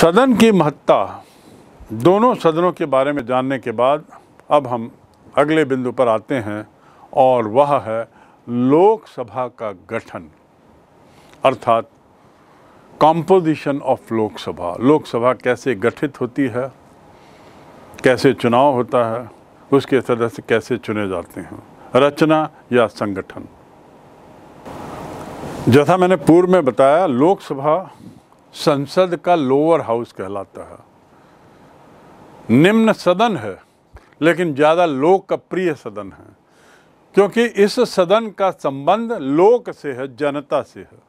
सदन की महत्ता दोनों सदनों के बारे में जानने के बाद अब हम अगले बिंदु पर आते हैं और वह है लोकसभा का गठन अर्थात कॉम्पोजिशन ऑफ लोकसभा लोकसभा कैसे गठित होती है कैसे चुनाव होता है उसके सदस्य कैसे चुने जाते हैं रचना या संगठन जैसा मैंने पूर्व में बताया लोकसभा संसद का लोअर हाउस कहलाता है निम्न सदन है लेकिन ज़्यादा लोकप्रिय सदन है क्योंकि इस सदन का संबंध लोक से है जनता से है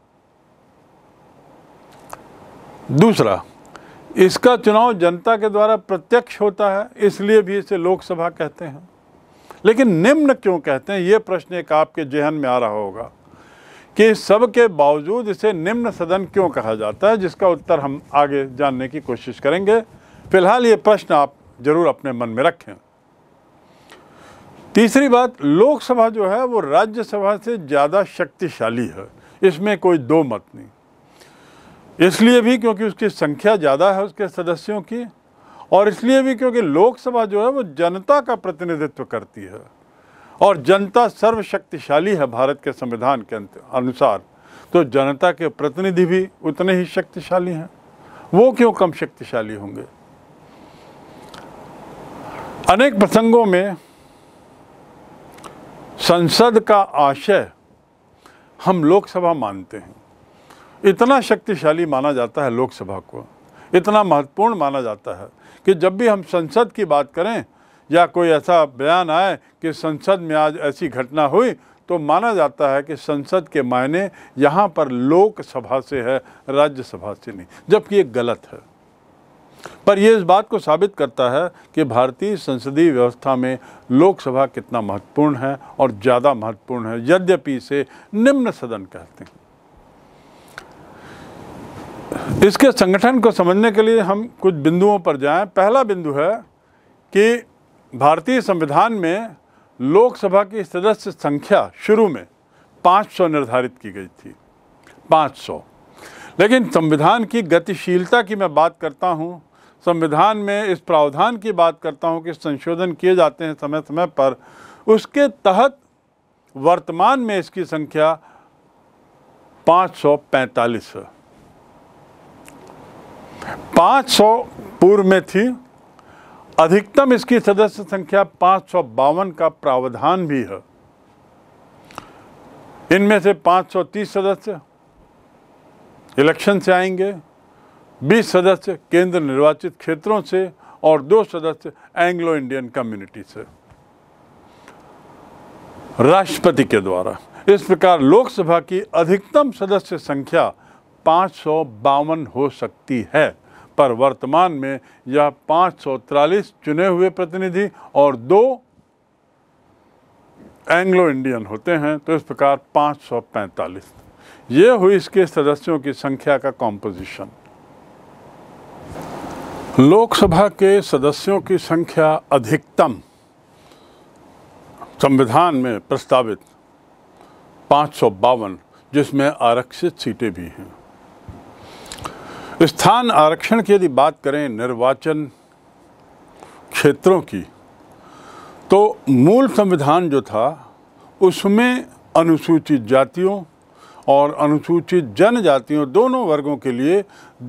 दूसरा इसका चुनाव जनता के द्वारा प्रत्यक्ष होता है इसलिए भी इसे लोकसभा कहते हैं लेकिन निम्न क्यों कहते हैं ये प्रश्न एक आपके जहन में आ रहा होगा कि सब के बावजूद इसे निम्न सदन क्यों कहा जाता है जिसका उत्तर हम आगे जानने की कोशिश करेंगे फिलहाल ये प्रश्न आप जरूर अपने मन में रखें तीसरी बात लोकसभा जो है वो राज्यसभा से ज़्यादा शक्तिशाली है इसमें कोई दो मत नहीं इसलिए भी क्योंकि उसकी संख्या ज़्यादा है उसके सदस्यों की और इसलिए भी क्योंकि लोकसभा जो है वो जनता का प्रतिनिधित्व करती है और जनता सर्वशक्तिशाली है भारत के संविधान के अनुसार तो जनता के प्रतिनिधि भी उतने ही शक्तिशाली हैं वो क्यों कम शक्तिशाली होंगे अनेक प्रसंगों में संसद का आशय हम लोकसभा मानते हैं इतना शक्तिशाली माना जाता है लोकसभा को इतना महत्वपूर्ण माना जाता है कि जब भी हम संसद की बात करें या कोई ऐसा बयान आए कि संसद में आज ऐसी घटना हुई तो माना जाता है कि संसद के मायने यहाँ पर लोकसभा से है राज्यसभा से नहीं जबकि ये गलत है पर यह इस बात को साबित करता है कि भारतीय संसदीय व्यवस्था में लोकसभा कितना महत्वपूर्ण है और ज़्यादा महत्वपूर्ण है यद्यपि इसे निम्न सदन कहते हैं इसके संगठन को समझने के लिए हम कुछ बिंदुओं पर जाएं पहला बिंदु है कि भारतीय संविधान में लोकसभा की सदस्य संख्या शुरू में 500 निर्धारित की गई थी 500 लेकिन संविधान की गतिशीलता की मैं बात करता हूँ संविधान में इस प्रावधान की बात करता हूँ कि संशोधन किए जाते हैं समय समय पर उसके तहत वर्तमान में इसकी संख्या 545 है 500 पूर्व में थी अधिकतम इसकी सदस्य संख्या पाँच सौ बावन का प्रावधान भी है इनमें से सौ तीस सदस्य इलेक्शन से आएंगे बीस सदस्य केंद्र निर्वाचित क्षेत्रों से और दो सदस्य एंग्लो इंडियन कम्युनिटी से राष्ट्रपति के द्वारा इस प्रकार लोकसभा की अधिकतम सदस्य संख्या पाँच हो सकती है पर वर्तमान में यह 543 चुने हुए प्रतिनिधि और दो एंग्लो इंडियन होते हैं तो इस प्रकार 545 ये हुई इसके सदस्यों की संख्या का कॉम्पोजिशन लोकसभा के सदस्यों की संख्या अधिकतम संविधान में प्रस्तावित पाँच जिसमें आरक्षित सीटें भी हैं स्थान आरक्षण की यदि बात करें निर्वाचन क्षेत्रों की तो मूल संविधान जो था उसमें अनुसूचित जातियों और अनुसूचित जनजातियों दोनों वर्गों के लिए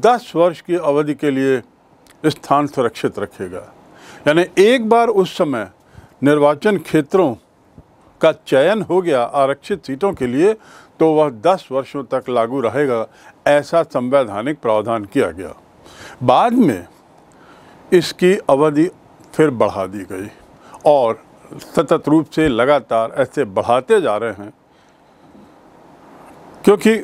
10 वर्ष की अवधि के लिए स्थान सुरक्षित रखेगा यानी एक बार उस समय निर्वाचन क्षेत्रों का चयन हो गया आरक्षित सीटों के लिए तो वह 10 वर्षों तक लागू रहेगा ऐसा संवैधानिक प्रावधान किया गया बाद में इसकी अवधि फिर बढ़ा दी गई और सतत रूप से लगातार ऐसे बढ़ाते जा रहे हैं क्योंकि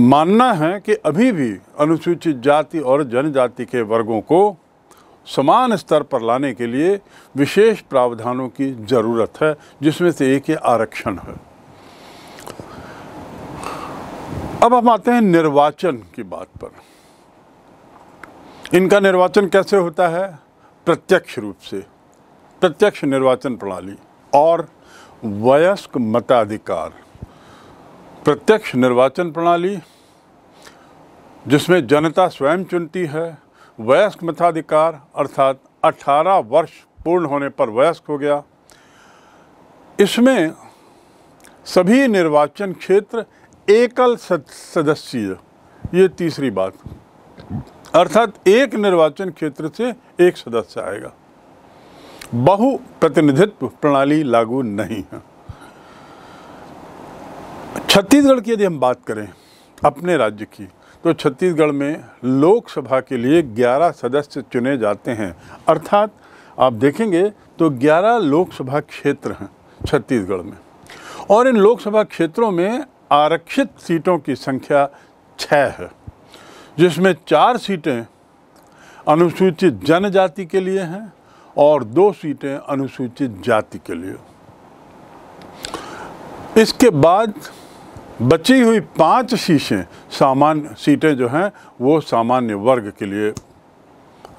मानना है कि अभी भी अनुसूचित जाति और जनजाति के वर्गों को समान स्तर पर लाने के लिए विशेष प्रावधानों की ज़रूरत है जिसमें से एक ये आरक्षण है अब हम आते हैं निर्वाचन की बात पर इनका निर्वाचन कैसे होता है प्रत्यक्ष रूप से प्रत्यक्ष निर्वाचन प्रणाली और वयस्क मताधिकार प्रत्यक्ष निर्वाचन प्रणाली जिसमें जनता स्वयं चुनती है वयस्क मताधिकार अर्थात 18 वर्ष पूर्ण होने पर वयस्क हो गया इसमें सभी निर्वाचन क्षेत्र एकल सदस्यीय ये तीसरी बात अर्थात एक निर्वाचन क्षेत्र से एक सदस्य आएगा बहु प्रतिनिधित्व प्रणाली लागू नहीं है छत्तीसगढ़ की यदि हम बात करें अपने राज्य की तो छत्तीसगढ़ में लोकसभा के लिए 11 सदस्य चुने जाते हैं अर्थात आप देखेंगे तो 11 लोकसभा क्षेत्र हैं छत्तीसगढ़ में और इन लोकसभा क्षेत्रों में आरक्षित सीटों की संख्या छः है जिसमें चार सीटें अनुसूचित जनजाति के लिए हैं और दो सीटें अनुसूचित जाति के लिए इसके बाद बची हुई पांच सीटें सामान्य सीटें जो हैं वो सामान्य वर्ग के लिए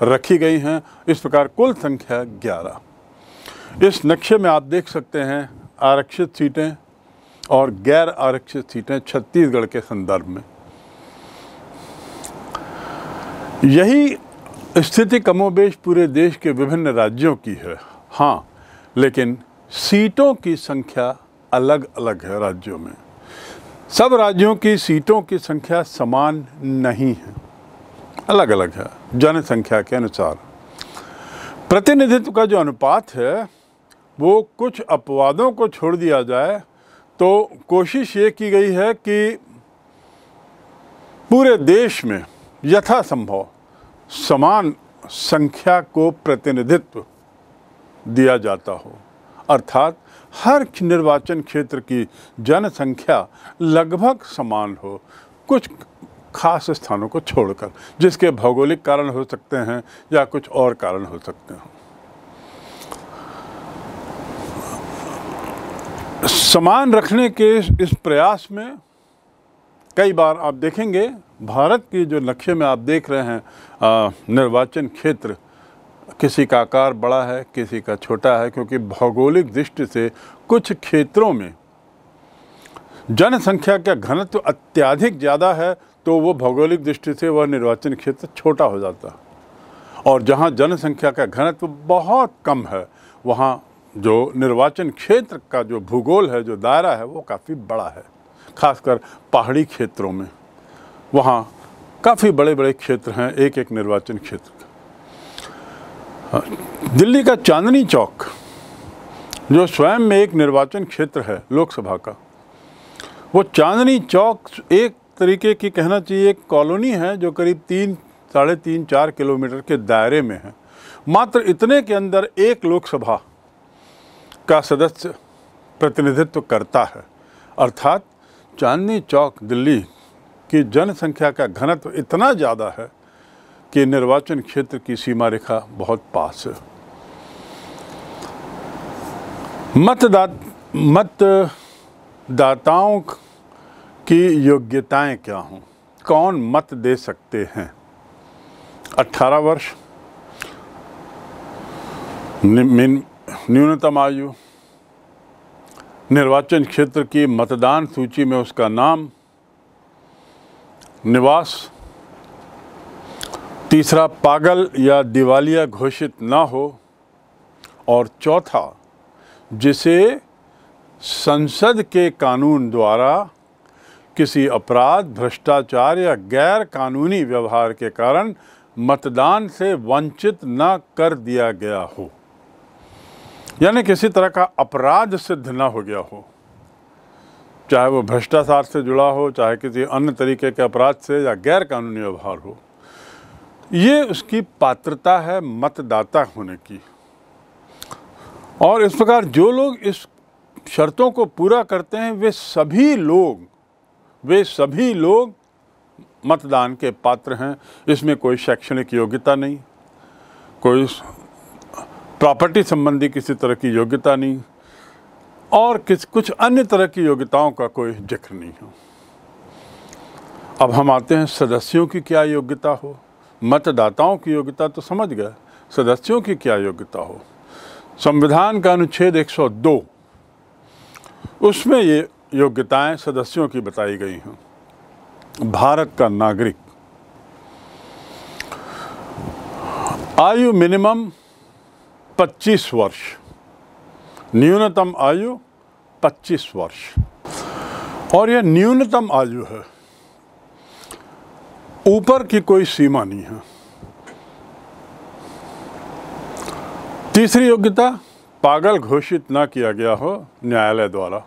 रखी गई हैं इस प्रकार कुल संख्या ग्यारह इस नक्शे में आप देख सकते हैं आरक्षित सीटें और गैर आरक्षित सीटें छत्तीसगढ़ के संदर्भ में यही स्थिति कमोबेश पूरे देश के विभिन्न राज्यों की है हाँ लेकिन सीटों की संख्या अलग अलग है राज्यों में सब राज्यों की सीटों की संख्या समान नहीं है अलग अलग है जनसंख्या के अनुसार प्रतिनिधित्व का जो अनुपात है वो कुछ अपवादों को छोड़ दिया जाए तो कोशिश ये की गई है कि पूरे देश में यथासंभव समान संख्या को प्रतिनिधित्व दिया जाता हो अर्थात हर निर्वाचन क्षेत्र की जनसंख्या लगभग समान हो कुछ खास स्थानों को छोड़कर जिसके भौगोलिक कारण हो सकते हैं या कुछ और कारण हो सकते हैं समान रखने के इस प्रयास में कई बार आप देखेंगे भारत की जो नक्शे में आप देख रहे हैं निर्वाचन क्षेत्र किसी का आकार बड़ा है किसी का छोटा है क्योंकि भौगोलिक दृष्टि से कुछ क्षेत्रों में जनसंख्या का घनत्व अत्याधिक ज़्यादा है तो वो भौगोलिक दृष्टि से वह निर्वाचन क्षेत्र छोटा हो जाता है और जहाँ जनसंख्या का घनत्व बहुत कम है वहाँ जो निर्वाचन क्षेत्र का जो भूगोल है जो दायरा है वो काफ़ी बड़ा है खासकर पहाड़ी क्षेत्रों में वहाँ काफ़ी बड़े बड़े क्षेत्र हैं एक एक निर्वाचन क्षेत्र का दिल्ली का चांदनी चौक जो स्वयं में एक निर्वाचन क्षेत्र है लोकसभा का वो चांदनी चौक एक तरीके की कहना चाहिए एक कॉलोनी है जो करीब तीन साढ़े तीन चार किलोमीटर के दायरे में है मात्र इतने के अंदर एक लोकसभा का सदस्य प्रतिनिधित्व करता है अर्थात चांदनी चौक दिल्ली की जनसंख्या का घनत्व इतना ज़्यादा है कि निर्वाचन क्षेत्र की सीमा रेखा बहुत पास है मतदात मतदाताओं की योग्यताएं क्या हों कौन मत दे सकते हैं 18 वर्ष न्यूनतम आयु निर्वाचन क्षेत्र की मतदान सूची में उसका नाम निवास तीसरा पागल या दिवालिया घोषित ना हो और चौथा जिसे संसद के कानून द्वारा किसी अपराध भ्रष्टाचार या गैर कानूनी व्यवहार के कारण मतदान से वंचित न कर दिया गया हो यानी किसी तरह का अपराध सिद्ध ना हो गया हो चाहे वो भ्रष्टाचार से जुड़ा हो चाहे किसी अन्य तरीके के अपराध से या गैर कानूनी व्यवहार हो ये उसकी पात्रता है मतदाता होने की और इस प्रकार जो लोग इस शर्तों को पूरा करते हैं वे सभी लोग वे सभी लोग मतदान के पात्र हैं इसमें कोई शैक्षणिक योग्यता नहीं कोई प्रॉपर्टी संबंधी किसी तरह की योग्यता नहीं और किस कुछ अन्य तरह की योग्यताओं का कोई जिक्र नहीं हो अब हम आते हैं सदस्यों की क्या योग्यता हो मतदाताओं की योग्यता तो समझ गए सदस्यों की क्या योग्यता हो संविधान का अनुच्छेद 102 उसमें ये योग्यताएं सदस्यों की बताई गई हैं भारत का नागरिक आयु मिनिमम 25 वर्ष न्यूनतम आयु 25 वर्ष और यह न्यूनतम आयु है ऊपर की कोई सीमा नहीं है तीसरी योग्यता पागल घोषित ना किया गया हो न्यायालय द्वारा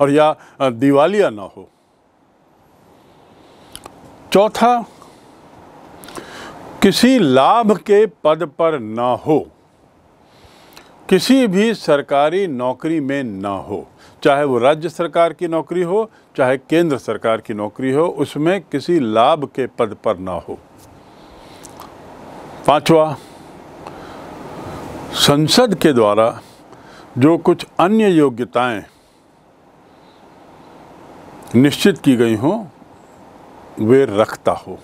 और या दिवालिया ना हो चौथा किसी लाभ के पद पर ना हो किसी भी सरकारी नौकरी में ना हो चाहे वो राज्य सरकार की नौकरी हो चाहे केंद्र सरकार की नौकरी हो उसमें किसी लाभ के पद पर ना हो पांचवा संसद के द्वारा जो कुछ अन्य योग्यताएं निश्चित की गई हों वे रखता हो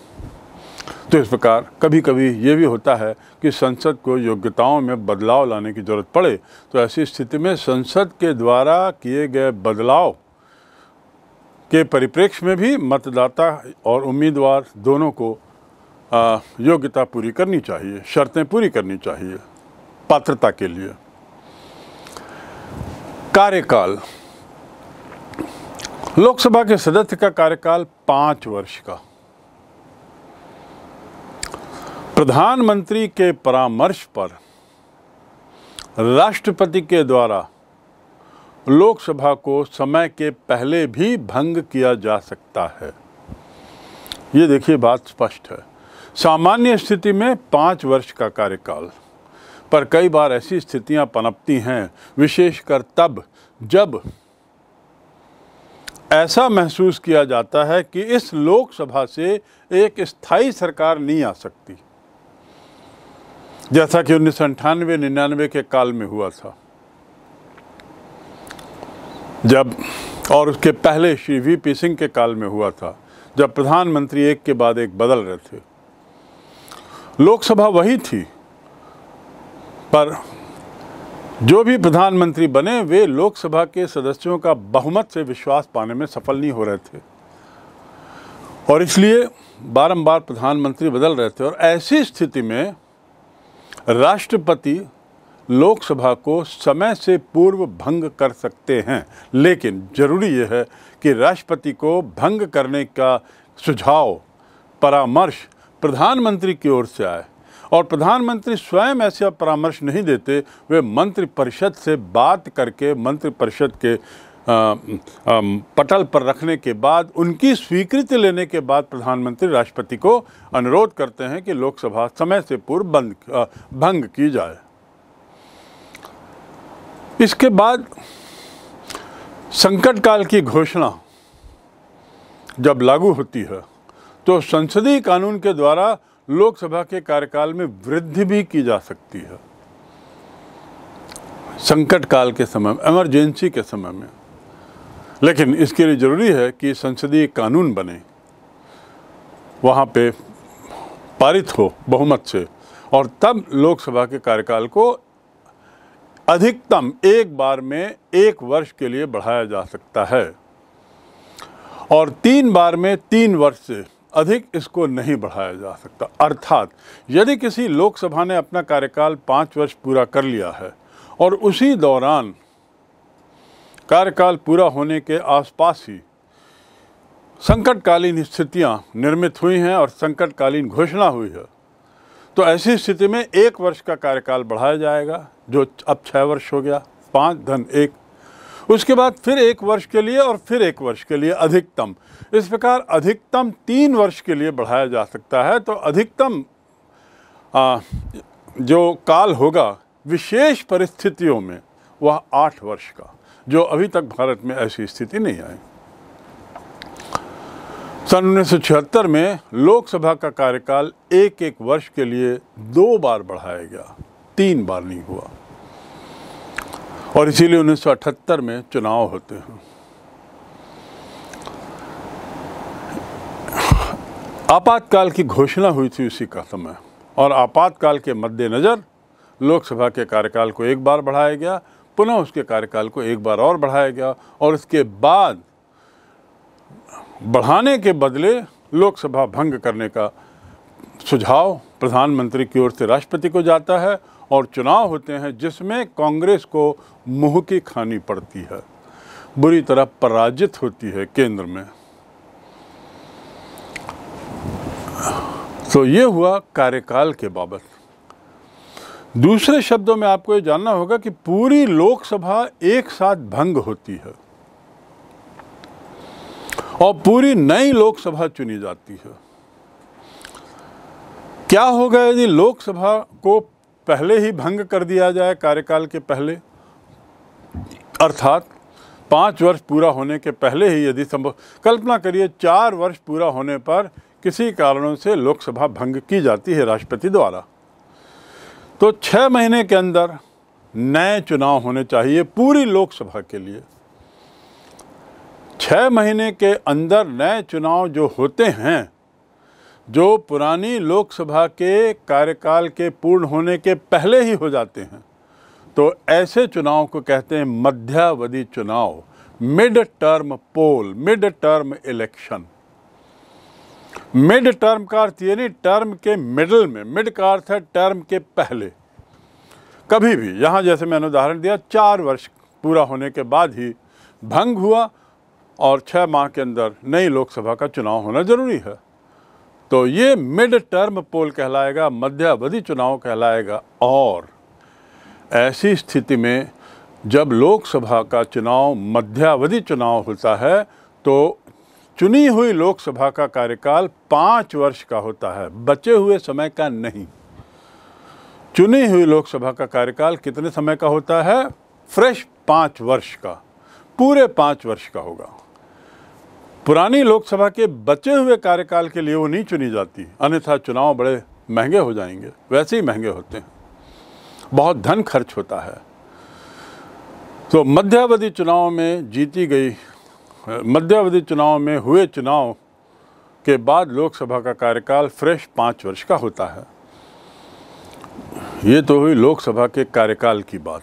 तो इस प्रकार कभी कभी ये भी होता है कि संसद को योग्यताओं में बदलाव लाने की ज़रूरत पड़े तो ऐसी स्थिति में संसद के द्वारा किए गए बदलाव के परिप्रेक्ष्य में भी मतदाता और उम्मीदवार दोनों को योग्यता पूरी करनी चाहिए शर्तें पूरी करनी चाहिए पात्रता के लिए कार्यकाल लोकसभा के सदस्य का कार्यकाल पाँच वर्ष का प्रधानमंत्री के परामर्श पर राष्ट्रपति के द्वारा लोकसभा को समय के पहले भी भंग किया जा सकता है ये देखिए बात स्पष्ट है सामान्य स्थिति में पाँच वर्ष का कार्यकाल पर कई बार ऐसी स्थितियां पनपती हैं विशेषकर तब जब ऐसा महसूस किया जाता है कि इस लोकसभा से एक स्थायी सरकार नहीं आ सकती जैसा कि उन्नीस सौ अंठानवे निन्यानवे के काल में हुआ था जब और उसके पहले श्री वी पी सिंह के काल में हुआ था जब प्रधानमंत्री एक के बाद एक बदल रहे थे लोकसभा वही थी पर जो भी प्रधानमंत्री बने वे लोकसभा के सदस्यों का बहुमत से विश्वास पाने में सफल नहीं हो रहे थे और इसलिए बारंबार प्रधानमंत्री बदल रहे थे और ऐसी स्थिति में राष्ट्रपति लोकसभा को समय से पूर्व भंग कर सकते हैं लेकिन जरूरी यह है कि राष्ट्रपति को भंग करने का सुझाव परामर्श प्रधानमंत्री की ओर से आए और प्रधानमंत्री स्वयं ऐसा परामर्श नहीं देते वे मंत्रिपरिषद से बात करके मंत्रिपरिषद के पटल पर रखने के बाद उनकी स्वीकृति लेने के बाद प्रधानमंत्री राष्ट्रपति को अनुरोध करते हैं कि लोकसभा समय से पूर्व बंद भंग की जाए इसके बाद संकट काल की घोषणा जब लागू होती है तो संसदीय कानून के द्वारा लोकसभा के कार्यकाल में वृद्धि भी की जा सकती है संकट काल के समय में इमरजेंसी के समय में लेकिन इसके लिए ज़रूरी है कि संसदीय कानून बने वहाँ पे पारित हो बहुमत से और तब लोकसभा के कार्यकाल को अधिकतम एक बार में एक वर्ष के लिए बढ़ाया जा सकता है और तीन बार में तीन वर्ष से अधिक इसको नहीं बढ़ाया जा सकता अर्थात यदि किसी लोकसभा ने अपना कार्यकाल पाँच वर्ष पूरा कर लिया है और उसी दौरान कार्यकाल पूरा होने के आसपास ही संकटकालीन स्थितियां निर्मित हुई हैं और संकटकालीन घोषणा हुई है तो ऐसी स्थिति में एक वर्ष का कार्यकाल बढ़ाया जाएगा जो अब छः वर्ष हो गया पाँच धन एक उसके बाद फिर एक वर्ष के लिए और फिर एक वर्ष के लिए अधिकतम इस प्रकार अधिकतम तीन वर्ष के लिए बढ़ाया जा सकता है तो अधिकतम आ, जो काल होगा विशेष परिस्थितियों में वह आठ वर्ष का जो अभी तक भारत में ऐसी स्थिति नहीं आई सन उन्नीस में लोकसभा का कार्यकाल एक एक वर्ष के लिए दो बार बढ़ाया गया तीन बार नहीं हुआ और इसीलिए 1978 में चुनाव होते हैं आपातकाल की घोषणा हुई थी उसी का समय और आपातकाल के मद्देनज़र लोकसभा के कार्यकाल को एक बार बढ़ाया गया पुनः उसके कार्यकाल को एक बार और बढ़ाया गया और इसके बाद बढ़ाने के बदले लोकसभा भंग करने का सुझाव प्रधानमंत्री की ओर से राष्ट्रपति को जाता है और चुनाव होते हैं जिसमें कांग्रेस को मुँह की खानी पड़ती है बुरी तरह पराजित होती है केंद्र में तो ये हुआ कार्यकाल के बाबत दूसरे शब्दों में आपको ये जानना होगा कि पूरी लोकसभा एक साथ भंग होती है और पूरी नई लोकसभा चुनी जाती है क्या होगा यदि लोकसभा को पहले ही भंग कर दिया जाए कार्यकाल के पहले अर्थात पाँच वर्ष पूरा होने के पहले ही यदि संभव कल्पना करिए चार वर्ष पूरा होने पर किसी कारणों से लोकसभा भंग की जाती है राष्ट्रपति द्वारा तो छः महीने के अंदर नए चुनाव होने चाहिए पूरी लोकसभा के लिए छः महीने के अंदर नए चुनाव जो होते हैं जो पुरानी लोकसभा के कार्यकाल के पूर्ण होने के पहले ही हो जाते हैं तो ऐसे चुनाव को कहते हैं मध्यावधि चुनाव mid term poll mid term election mid term का अर्थ यानी टर्म के मिडल में मिड का अर्थ है टर्म के पहले कभी भी यहाँ जैसे मैंने उदाहरण दिया चार वर्ष पूरा होने के बाद ही भंग हुआ और छः माह के अंदर नई लोकसभा का चुनाव होना ज़रूरी है तो ये मिड टर्म पोल कहलाएगा मध्यावधि चुनाव कहलाएगा और ऐसी स्थिति में जब लोकसभा का चुनाव मध्यावधि चुनाव होता है तो चुनी हुई लोकसभा का कार्यकाल पाँच वर्ष का होता है बचे हुए समय का नहीं चुनी हुई लोकसभा का कार्यकाल कितने समय का होता है फ्रेश पाँच वर्ष का पूरे पाँच वर्ष का होगा पुरानी लोकसभा के बचे हुए कार्यकाल के लिए वो नहीं चुनी जाती अन्यथा चुनाव बड़े महंगे हो जाएंगे वैसे ही महंगे होते हैं बहुत धन खर्च होता है तो मध्यावधि चुनाव में जीती गई मध्यावधि चुनाव में हुए चुनाव के बाद लोकसभा का कार्यकाल फ्रेश पाँच वर्ष का होता है ये तो हुई लोकसभा के कार्यकाल की बात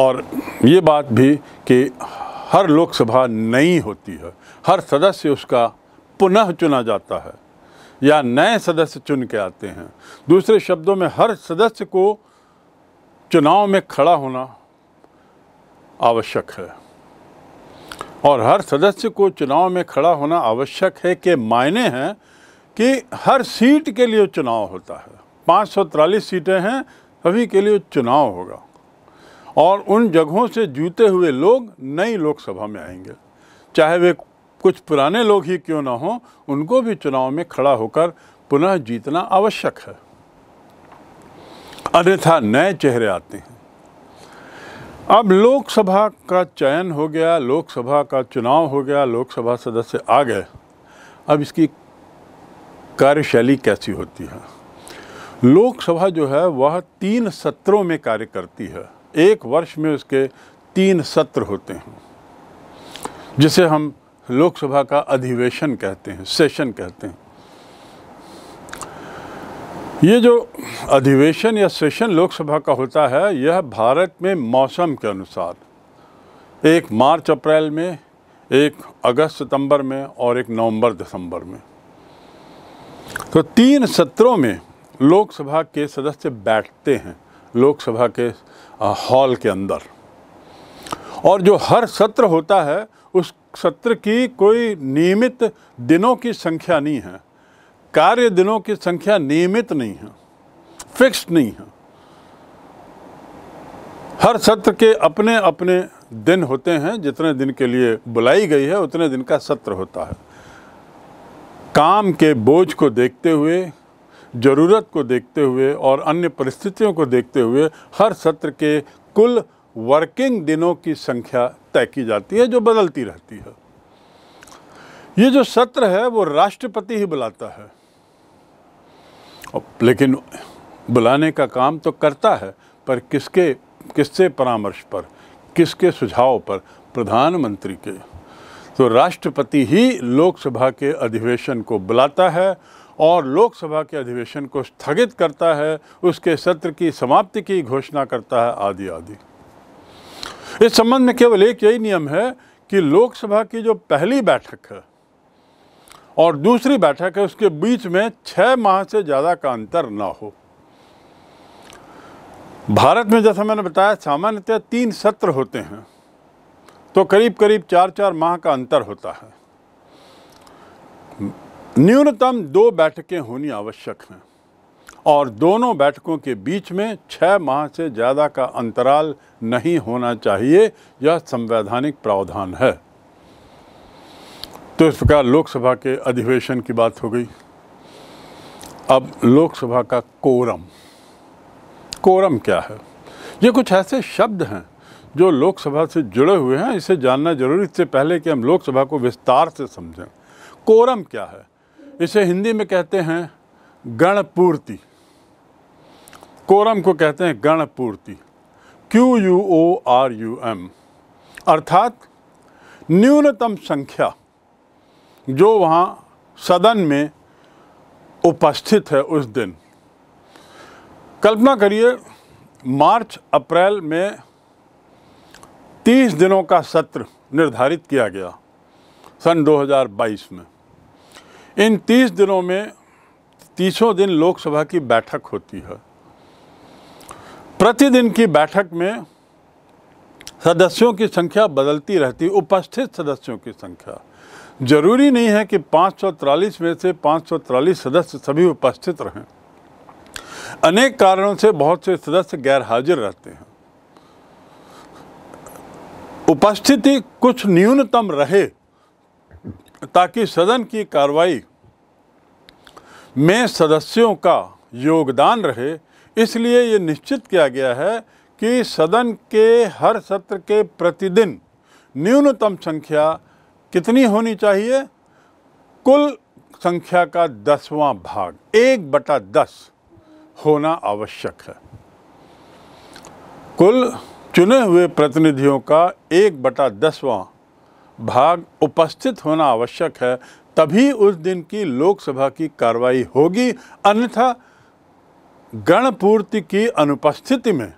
और ये बात भी कि हर लोकसभा नई होती है हर सदस्य उसका पुनः चुना जाता है या नए सदस्य चुन के आते हैं दूसरे शब्दों में हर सदस्य को चुनाव में खड़ा होना आवश्यक है और हर सदस्य को चुनाव में खड़ा होना आवश्यक है के मायने हैं कि हर सीट के लिए चुनाव होता है पाँच सीटें हैं सभी के लिए चुनाव होगा और उन जगहों से जूते हुए लोग नई लोकसभा में आएंगे चाहे वे कुछ पुराने लोग ही क्यों ना हों उनको भी चुनाव में खड़ा होकर पुनः जीतना आवश्यक है अन्यथा नए चेहरे आते हैं अब लोकसभा का चयन हो गया लोकसभा का चुनाव हो गया लोकसभा सदस्य आ गए अब इसकी कार्यशैली कैसी होती है लोकसभा जो है वह तीन सत्रों में कार्य करती है एक वर्ष में उसके तीन सत्र होते हैं जिसे हम लोकसभा का अधिवेशन कहते हैं सेशन कहते हैं ये जो अधिवेशन या सेशन लोकसभा का होता है यह भारत में मौसम के अनुसार एक मार्च अप्रैल में एक अगस्त सितंबर में और एक नवंबर दिसंबर में तो तीन सत्रों में लोकसभा के सदस्य बैठते हैं लोकसभा के हॉल के अंदर और जो हर सत्र होता है उस सत्र की कोई नियमित दिनों की संख्या नहीं है कार्य दिनों की संख्या नियमित नहीं है फिक्स्ड नहीं है हर सत्र के अपने अपने दिन होते हैं जितने दिन के लिए बुलाई गई है उतने दिन का सत्र होता है काम के बोझ को देखते हुए ज़रूरत को देखते हुए और अन्य परिस्थितियों को देखते हुए हर सत्र के कुल वर्किंग दिनों की संख्या तय की जाती है जो बदलती रहती है ये जो सत्र है वो राष्ट्रपति ही बुलाता है लेकिन बुलाने का काम तो करता है पर किसके किससे परामर्श पर किसके सुझाव पर प्रधानमंत्री के तो राष्ट्रपति ही लोकसभा के अधिवेशन को बुलाता है और लोकसभा के अधिवेशन को स्थगित करता है उसके सत्र की समाप्ति की घोषणा करता है आदि आदि इस संबंध में केवल एक यही नियम है कि लोकसभा की जो पहली बैठक है और दूसरी बैठक है उसके बीच में छः माह से ज़्यादा का अंतर ना हो भारत में जैसा मैंने बताया सामान्यतः तीन सत्र होते हैं तो करीब करीब चार चार माह का अंतर होता है न्यूनतम दो बैठकें होनी आवश्यक हैं और दोनों बैठकों के बीच में छः माह से ज़्यादा का अंतराल नहीं होना चाहिए यह संवैधानिक प्रावधान है तो इस प्रकार लोकसभा के अधिवेशन की बात हो गई अब लोकसभा का कोरम कोरम क्या है ये कुछ ऐसे शब्द हैं जो लोकसभा से जुड़े हुए हैं इसे जानना जरूरी इससे पहले कि हम लोकसभा को विस्तार से समझें कोरम क्या है इसे हिंदी में कहते हैं गणपूर्ति कोरम को कहते हैं गणपूर्ति Q U O R U M अर्थात न्यूनतम संख्या जो वहाँ सदन में उपस्थित है उस दिन कल्पना करिए मार्च अप्रैल में 30 दिनों का सत्र निर्धारित किया गया सन 2022 में इन 30 दिनों में तीसों दिन लोकसभा की बैठक होती है प्रतिदिन की बैठक में सदस्यों की संख्या बदलती रहती उपस्थित सदस्यों की संख्या जरूरी नहीं है कि पाँच में से पाँच सदस्य सभी उपस्थित रहें अनेक कारणों से बहुत से सदस्य गैर हाजिर रहते हैं उपस्थिति कुछ न्यूनतम रहे ताकि सदन की कार्रवाई में सदस्यों का योगदान रहे इसलिए ये निश्चित किया गया है कि सदन के हर सत्र के प्रतिदिन न्यूनतम संख्या कितनी होनी चाहिए कुल संख्या का दसवां भाग एक बटा दस होना आवश्यक है कुल चुने हुए प्रतिनिधियों का एक बटा दसवां भाग उपस्थित होना आवश्यक है तभी उस दिन की लोकसभा की कार्रवाई होगी अन्यथा गणपूर्ति की अनुपस्थिति में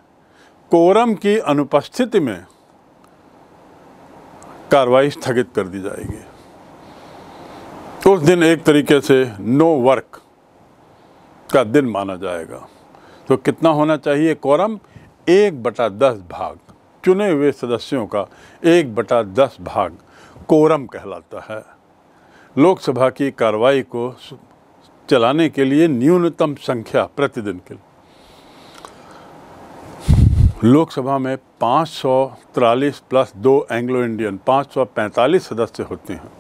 कोरम की अनुपस्थिति में कार्रवाई स्थगित कर दी जाएगी उस दिन एक तरीके से नो वर्क का दिन माना जाएगा तो कितना होना चाहिए कोरम एक बटा दस भाग चुने हुए सदस्यों का एक बटा दस भाग कोरम कहलाता है लोकसभा की कार्रवाई को चलाने के लिए न्यूनतम संख्या प्रतिदिन के लिए लोकसभा में पाँच प्लस दो एंग्लो इंडियन 545 सदस्य होते हैं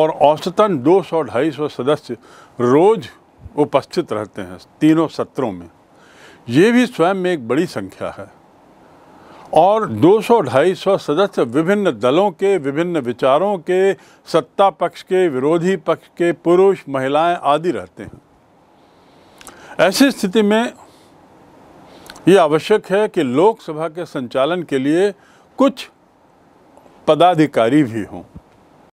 और औसतन 200-250 सदस्य रोज़ उपस्थित रहते हैं तीनों सत्रों में ये भी स्वयं में एक बड़ी संख्या है और 200-250 सदस्य विभिन्न दलों के विभिन्न विचारों के सत्ता पक्ष के विरोधी पक्ष के पुरुष महिलाएं आदि रहते हैं ऐसी स्थिति में ये आवश्यक है कि लोकसभा के संचालन के लिए कुछ पदाधिकारी भी हों